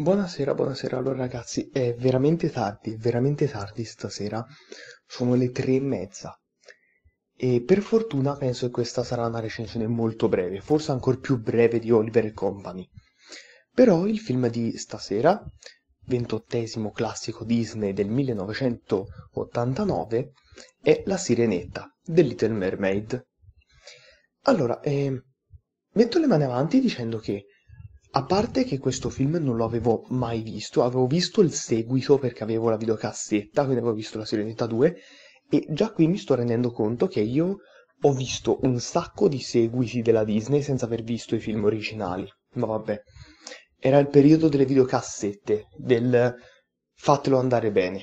Buonasera, buonasera. Allora ragazzi, è veramente tardi, veramente tardi stasera. Sono le tre e mezza. E per fortuna penso che questa sarà una recensione molto breve, forse ancora più breve di Oliver Company. Però il film di stasera, ventottesimo classico Disney del 1989, è La Sirenetta, The Little Mermaid. Allora, eh, metto le mani avanti dicendo che a parte che questo film non lo avevo mai visto, avevo visto il seguito perché avevo la videocassetta, quindi avevo visto la Serenità 2 e già qui mi sto rendendo conto che io ho visto un sacco di seguiti della Disney senza aver visto i film originali. Ma vabbè, era il periodo delle videocassette, del fatelo andare bene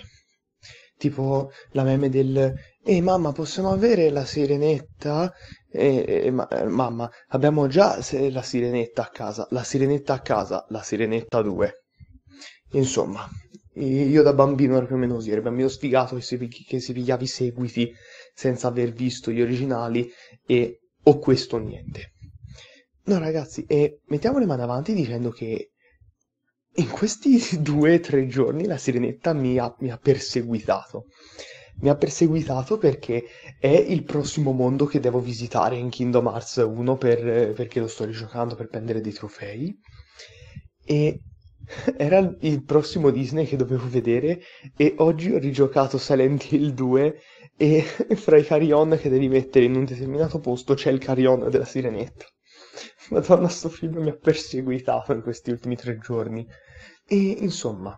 tipo la meme del Ehi mamma, possiamo avere la sirenetta? E, e, ma, eh, mamma, abbiamo già la sirenetta a casa, la sirenetta a casa, la sirenetta 2. Insomma, io da bambino ero più o meno così, ero bambino sfigato che si, che si pigliava i seguiti senza aver visto gli originali e ho questo o niente. No ragazzi, e mettiamo le mani avanti dicendo che in questi due o tre giorni la sirenetta mi ha, mi ha, perseguitato. Mi ha perseguitato perché è il prossimo mondo che devo visitare in Kingdom Hearts 1 per, perché lo sto rigiocando per prendere dei trofei. E era il prossimo Disney che dovevo vedere e oggi ho rigiocato Silent Hill 2 e fra i carillon che devi mettere in un determinato posto c'è il carillon della sirenetta. Madonna, sto film mi ha perseguitato in questi ultimi tre giorni. E insomma,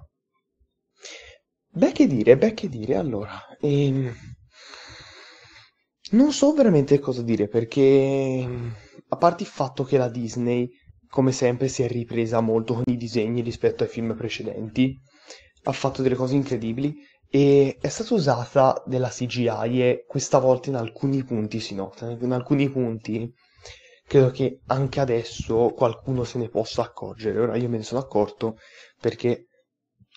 beh che dire, beh che dire, allora, ehm, non so veramente cosa dire perché, a parte il fatto che la Disney, come sempre, si è ripresa molto con i disegni rispetto ai film precedenti, ha fatto delle cose incredibili e è stata usata della CGI e questa volta in alcuni punti si nota, in alcuni punti credo che anche adesso qualcuno se ne possa accorgere. Ora io me ne sono accorto perché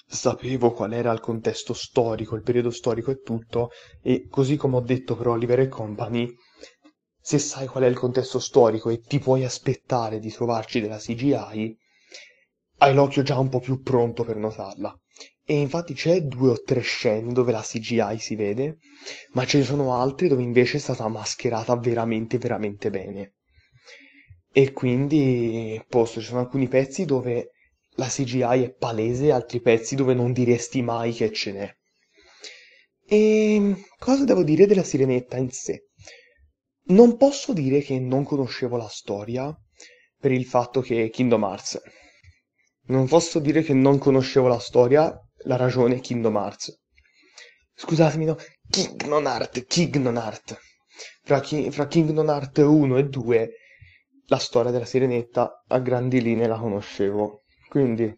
sapevo qual era il contesto storico, il periodo storico e tutto, e così come ho detto per Oliver e Company, se sai qual è il contesto storico e ti puoi aspettare di trovarci della CGI, hai l'occhio già un po' più pronto per notarla. E infatti c'è due o tre scene dove la CGI si vede, ma ce ne sono altre dove invece è stata mascherata veramente, veramente bene. E quindi posto, ci sono alcuni pezzi dove la CGI è palese, altri pezzi dove non diresti mai che ce n'è. E ehm, cosa devo dire della sirenetta in sé? Non posso dire che non conoscevo la storia per il fatto che Kingdom Hearts. Non posso dire che non conoscevo la storia, la ragione è Kingdom Hearts. Scusatemi, no, Kingdom Hearts, Kingdom Hearts. Fra, chi, fra Kingdom Hearts 1 e 2 la storia della Sirenetta a grandi linee la conoscevo, quindi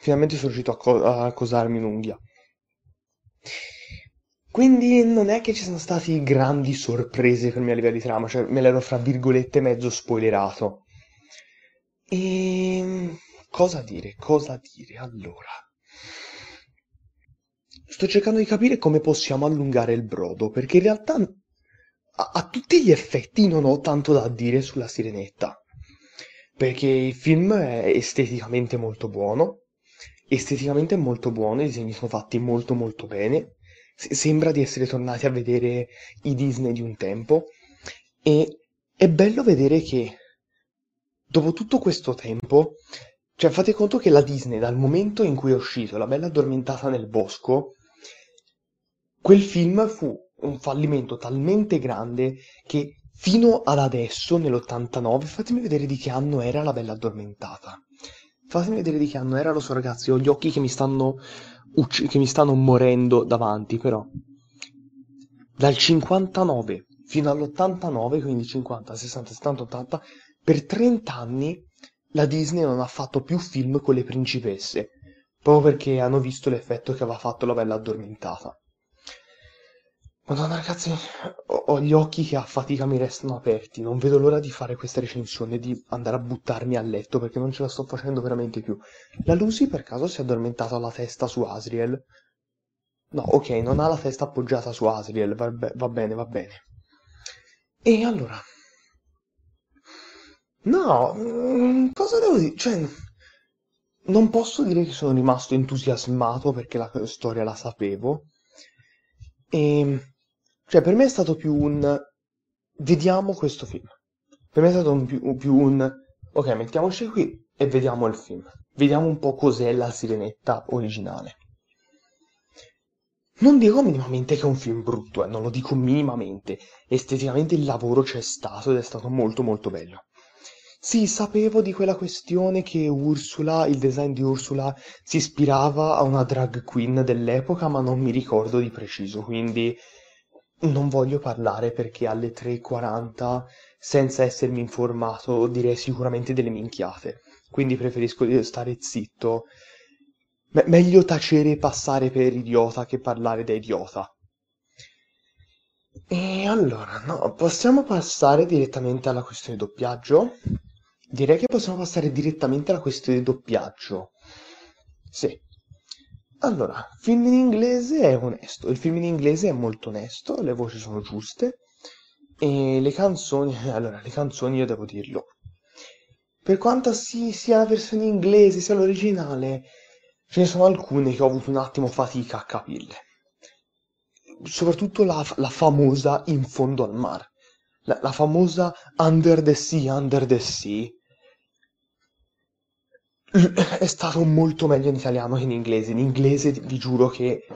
finalmente sono riuscito a, co- a cosarmi l'unghia. Quindi non è che ci sono stati grandi sorprese per me a livello di trama, cioè me l'ero fra virgolette mezzo spoilerato. E ehm, cosa dire, cosa dire allora? Sto cercando di capire come possiamo allungare il brodo, perché in realtà a, tutti gli effetti non ho tanto da dire sulla sirenetta, perché il film è esteticamente molto buono, esteticamente molto buono, i disegni sono fatti molto molto bene, S- sembra di essere tornati a vedere i Disney di un tempo e è bello vedere che dopo tutto questo tempo, cioè fate conto che la Disney dal momento in cui è uscito La Bella Addormentata nel Bosco, quel film fu un fallimento talmente grande che fino ad adesso, nell'89, fatemi vedere di che anno era La Bella Addormentata. Fatemi vedere di che anno era, lo so ragazzi, ho gli occhi che mi stanno, ucc- che mi stanno morendo davanti, però. Dal 59 fino all'89, quindi 50, 60, 70, 80, per 30 anni la Disney non ha fatto più film con le principesse, proprio perché hanno visto l'effetto che aveva fatto la bella addormentata. Madonna ragazzi, ho, gli occhi che a fatica mi restano aperti, non vedo l'ora di fare questa recensione, di andare a buttarmi a letto perché non ce la sto facendo veramente più. La Lucy per caso si è addormentata la testa su Asriel? No, ok, non ha la testa appoggiata su Asriel, va, be- va bene, va bene. E allora... No, mm, cosa devo dire? Cioè, non posso dire che sono rimasto entusiasmato perché la storia la sapevo. E ehm, cioè, per me è stato più un vediamo questo film. Per me è stato un più, più un ok, mettiamoci qui e vediamo il film. Vediamo un po' cos'è la sirenetta originale. Non dico minimamente che è un film brutto, eh, non lo dico minimamente. Esteticamente il lavoro c'è stato ed è stato molto molto bello. Sì, sapevo di quella questione che Ursula, il design di Ursula, si ispirava a una drag queen dell'epoca, ma non mi ricordo di preciso, quindi non voglio parlare perché alle 3.40, senza essermi informato, direi sicuramente delle minchiate, quindi preferisco eh, stare zitto. Me- meglio tacere e passare per idiota che parlare da idiota. E allora, no, possiamo passare direttamente alla questione doppiaggio? Direi che possiamo passare direttamente alla questione doppiaggio. Sì. Allora, il film in inglese è onesto, il film in inglese è molto onesto, le voci sono giuste e le canzoni, allora, le canzoni io devo dirlo. Per quanto sì, sia la versione inglese sia l'originale, ce ne sono alcune che ho avuto un attimo fatica a capirle. Soprattutto la, la famosa In fondo al mare, la, la famosa Under the Sea, Under the Sea, è stato molto meglio in italiano che in inglese. In inglese vi giuro che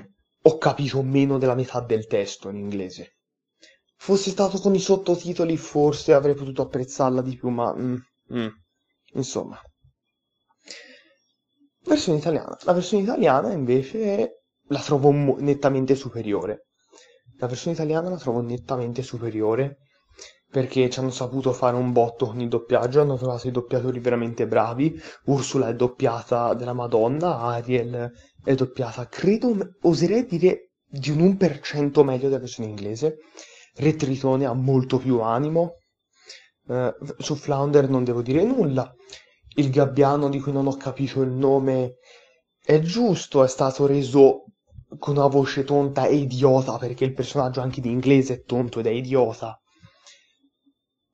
ho capito meno della metà del testo in inglese. Fosse stato con i sottotitoli forse avrei potuto apprezzarla di più, ma... Mm, mm, insomma. Versione italiana. La versione italiana invece la trovo nettamente superiore. La versione italiana la trovo nettamente superiore perché ci hanno saputo fare un botto con il doppiaggio, hanno trovato i doppiatori veramente bravi, Ursula è doppiata della Madonna, Ariel è doppiata, credo, oserei dire, di un 1% meglio della versione inglese, Re Tritone ha molto più animo, eh, su Flounder non devo dire nulla, il gabbiano di cui non ho capito il nome è giusto, è stato reso con una voce tonta e idiota, perché il personaggio anche di inglese è tonto ed è idiota,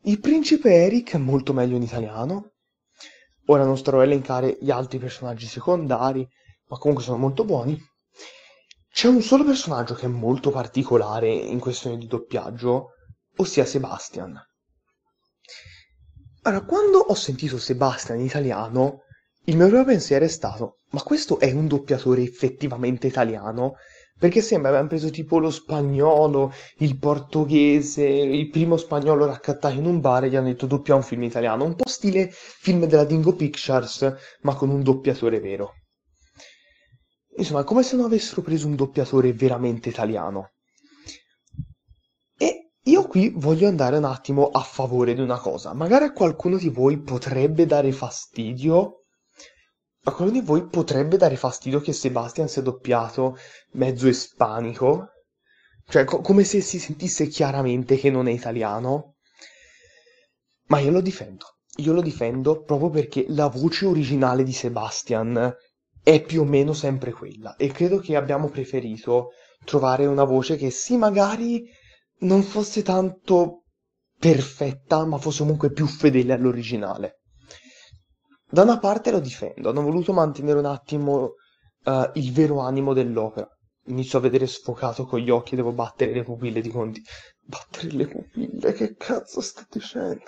il principe Eric è molto meglio in italiano. Ora non starò a elencare gli altri personaggi secondari, ma comunque sono molto buoni. C'è un solo personaggio che è molto particolare in questione di doppiaggio, ossia Sebastian. Allora, quando ho sentito Sebastian in italiano, il mio primo pensiero è stato: ma questo è un doppiatore effettivamente italiano? Perché sembra abbiamo preso tipo lo spagnolo, il portoghese, il primo spagnolo raccattato in un bar e gli hanno detto doppia un film italiano, un po' stile film della Dingo Pictures, ma con un doppiatore vero. Insomma, come se non avessero preso un doppiatore veramente italiano. E io qui voglio andare un attimo a favore di una cosa. Magari a qualcuno di voi potrebbe dare fastidio a qualcuno di voi potrebbe dare fastidio che Sebastian sia doppiato mezzo ispanico, cioè co- come se si sentisse chiaramente che non è italiano. Ma io lo difendo. Io lo difendo proprio perché la voce originale di Sebastian è più o meno sempre quella e credo che abbiamo preferito trovare una voce che sì magari non fosse tanto perfetta ma fosse comunque più fedele all'originale da una parte lo difendo, hanno voluto mantenere un attimo eh, il vero animo dell'opera. Inizio a vedere sfocato con gli occhi, devo battere le pupille di Conti. Battere le pupille, che cazzo sto dicendo?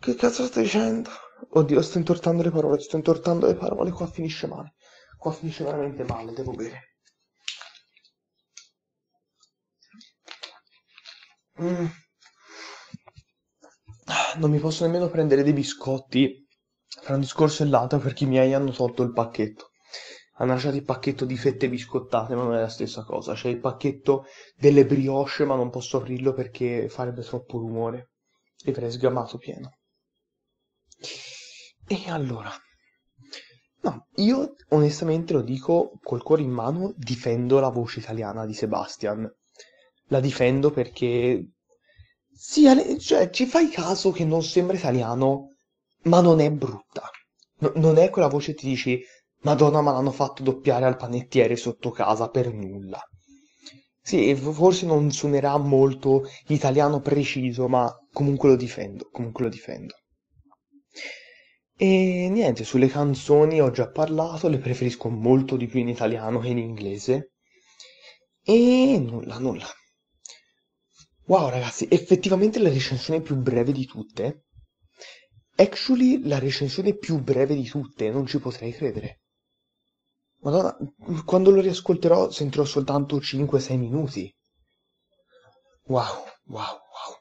Che cazzo sto dicendo? Oddio, sto intortando le parole, sto intortando le parole, qua finisce male. Qua finisce veramente male, devo bere. Mm. Non mi posso nemmeno prendere dei biscotti fra un discorso e l'altro perché i miei hanno tolto il pacchetto. Hanno lasciato il pacchetto di fette biscottate, ma non è la stessa cosa. C'è il pacchetto delle brioche, ma non posso aprirlo perché farebbe troppo rumore. E verrei sgamato pieno. E allora... No, io onestamente lo dico col cuore in mano, difendo la voce italiana di Sebastian. La difendo perché... Sì, cioè, ci fai caso che non sembra italiano ma non è brutta. No, non è quella voce che ti dici Madonna, ma l'hanno fatto doppiare al panettiere sotto casa per nulla. Sì, forse non suonerà molto italiano preciso, ma comunque lo difendo, comunque lo difendo. E niente, sulle canzoni ho già parlato, le preferisco molto di più in italiano che in inglese. E nulla, nulla. Wow ragazzi, effettivamente la recensione più breve di tutte, Actually, la recensione più breve di tutte, non ci potrei credere. Madonna, quando lo riascolterò sentirò soltanto 5-6 minuti. Wow, wow, wow.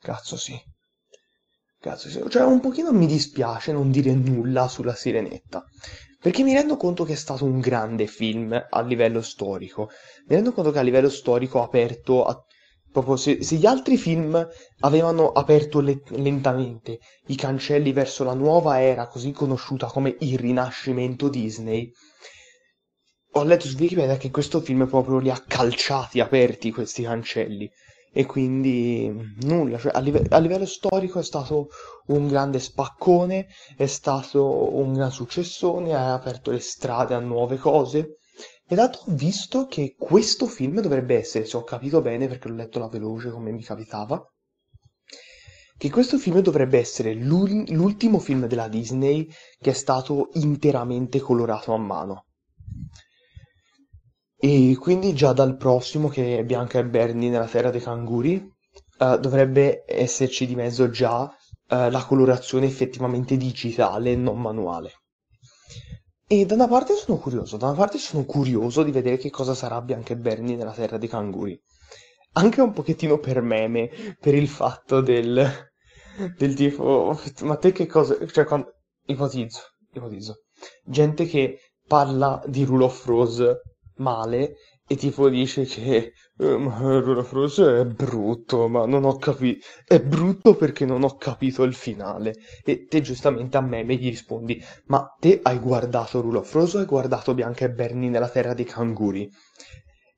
Cazzo sì. Cazzo sì. Cioè, un pochino mi dispiace non dire nulla sulla Sirenetta. Perché mi rendo conto che è stato un grande film a livello storico. Mi rendo conto che a livello storico ha aperto a Proprio se, se gli altri film avevano aperto le- lentamente i cancelli verso la nuova era così conosciuta come il rinascimento Disney, ho letto su Wikipedia che questo film proprio li ha calciati aperti questi cancelli. E quindi nulla, cioè, a, live- a livello storico è stato un grande spaccone, è stato un gran successone, ha aperto le strade a nuove cose e dato visto che questo film dovrebbe essere, se ho capito bene perché l'ho letto la veloce come mi capitava, che questo film dovrebbe essere l'ultimo film della Disney che è stato interamente colorato a mano. E quindi già dal prossimo, che è Bianca e Bernie nella Terra dei Canguri, uh, dovrebbe esserci di mezzo già uh, la colorazione effettivamente digitale e non manuale. E da una parte sono curioso, da una parte sono curioso di vedere che cosa sarà Bianca e Bernie nella terra dei canguri. Anche un pochettino per meme, per il fatto del, del tipo, ma te che cosa, cioè quando, ipotizzo, ipotizzo, gente che parla di Rule of Rose male e tipo dice che eh, ma Rulafrose è brutto, ma non ho capito. È brutto perché non ho capito il finale. E te giustamente a meme gli rispondi: Ma te hai guardato Rulafrose o hai guardato Bianca e Bernie nella terra dei canguri?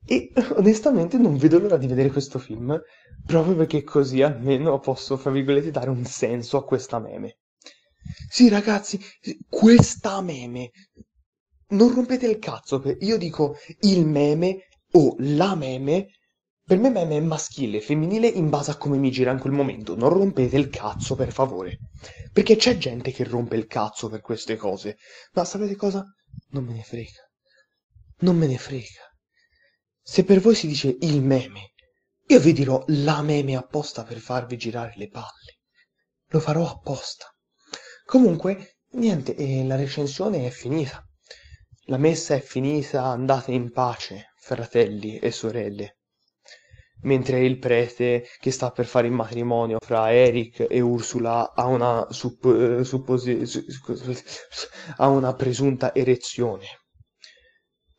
E onestamente non vedo l'ora di vedere questo film, proprio perché così almeno posso, fra virgolette, dare un senso a questa meme. Sì, ragazzi, questa meme, non rompete il cazzo. Io dico il meme o la meme. Per me meme è maschile, femminile in base a come mi gira in quel momento. Non rompete il cazzo, per favore. Perché c'è gente che rompe il cazzo per queste cose. Ma sapete cosa? Non me ne frega. Non me ne frega. Se per voi si dice il meme, io vi dirò la meme apposta per farvi girare le palle. Lo farò apposta. Comunque, niente, eh, la recensione è finita la messa è finita andate in pace fratelli e sorelle mentre il prete che sta per fare il matrimonio fra Eric e Ursula ha una, supp- suppose- ha una presunta erezione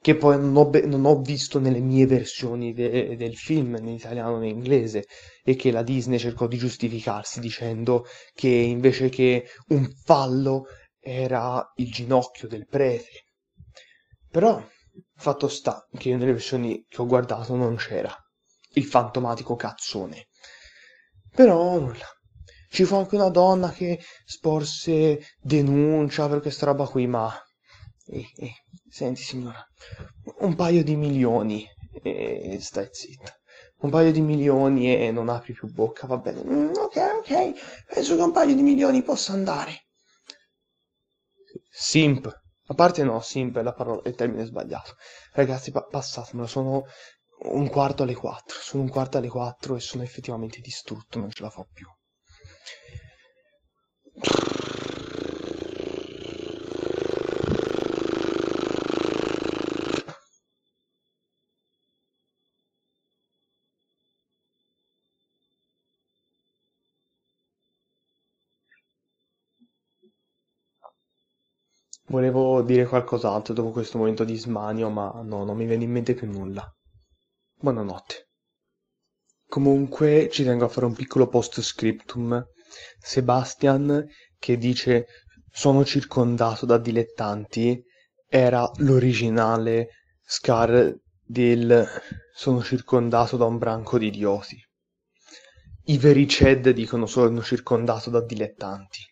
che poi non ho, non ho, visto nelle mie versioni de, del film, in italiano né in inglese, e che la Disney cercò di giustificarsi dicendo che invece che un fallo era il ginocchio del prete, però fatto sta che nelle versioni che ho guardato non c'era il fantomatico cazzone. Però nulla. Ci fu anche una donna che sporse denuncia per questa roba qui, ma... Eh, eh, senti signora, un paio di milioni e eh, stai zitta. Un paio di milioni e non apri più bocca, va bene. Mm, ok, ok, penso che un paio di milioni possa andare. Simp, a parte no, simp è la parola, il termine sbagliato. Ragazzi, pa- passatemelo, sono un quarto alle quattro. sono un quarto alle quattro e sono effettivamente distrutto, non ce la fa più. Volevo dire qualcos'altro dopo questo momento di smanio, ma no, non mi viene in mente più nulla. Buonanotte. Comunque ci tengo a fare un piccolo post scriptum. Sebastian, che dice sono circondato da dilettanti, era l'originale Scar del sono circondato da un branco di idioti. I veri Ched dicono sono circondato da dilettanti.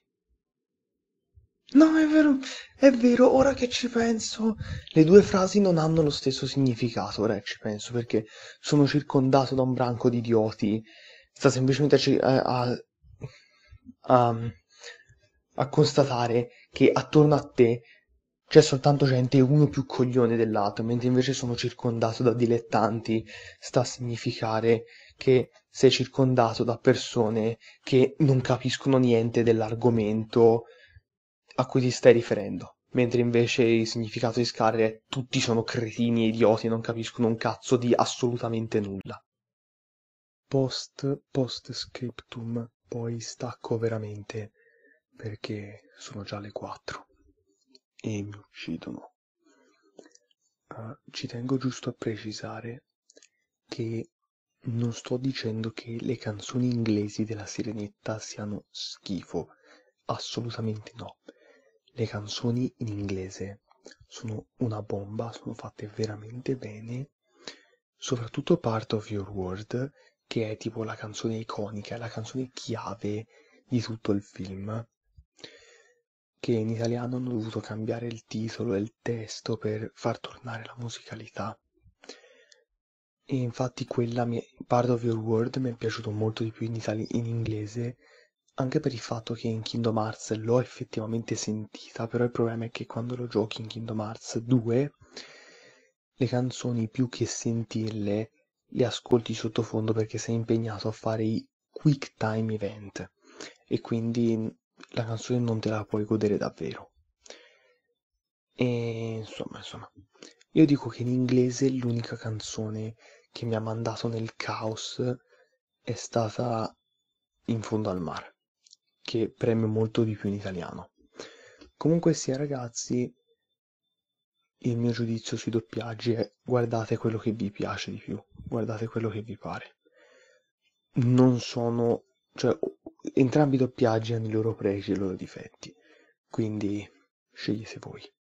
No, è vero, è vero, ora che ci penso, le due frasi non hanno lo stesso significato, ora che ci penso, perché sono circondato da un branco di idioti. Sta semplicemente a, a, a, a constatare che attorno a te c'è soltanto gente uno più coglione dell'altro, mentre invece sono circondato da dilettanti, sta a significare che sei circondato da persone che non capiscono niente dell'argomento a cui ti stai riferendo, mentre invece il significato di Scar è tutti sono cretini e idioti e non capiscono un cazzo di assolutamente nulla. Post, post scriptum, poi stacco veramente perché sono già le 4 e mi uccidono. Uh, ci tengo giusto a precisare che non sto dicendo che le canzoni inglesi della Sirenetta siano schifo, assolutamente no. Le canzoni in inglese sono una bomba, sono fatte veramente bene, soprattutto Part of Your World, che è tipo la canzone iconica, la canzone chiave di tutto il film, che in italiano hanno dovuto cambiare il titolo e il testo per far tornare la musicalità. E infatti quella mi Part of Your World mi è piaciuto molto di più in, in inglese anche per il fatto che in Kingdom Hearts l'ho effettivamente sentita, però il problema è che quando lo giochi in Kingdom Hearts 2, le canzoni più che sentirle, le ascolti sottofondo perché sei impegnato a fare i quick time event e quindi la canzone non te la puoi godere davvero. E insomma, insomma, io dico che in inglese l'unica canzone che mi ha mandato nel caos è stata In fondo al mare che preme molto di più in italiano. Comunque sia ragazzi, il mio giudizio sui doppiaggi è guardate quello che vi piace di più, guardate quello che vi pare. Non sono, cioè, entrambi i doppiaggi hanno i loro pregi e i loro difetti, quindi scegliete voi.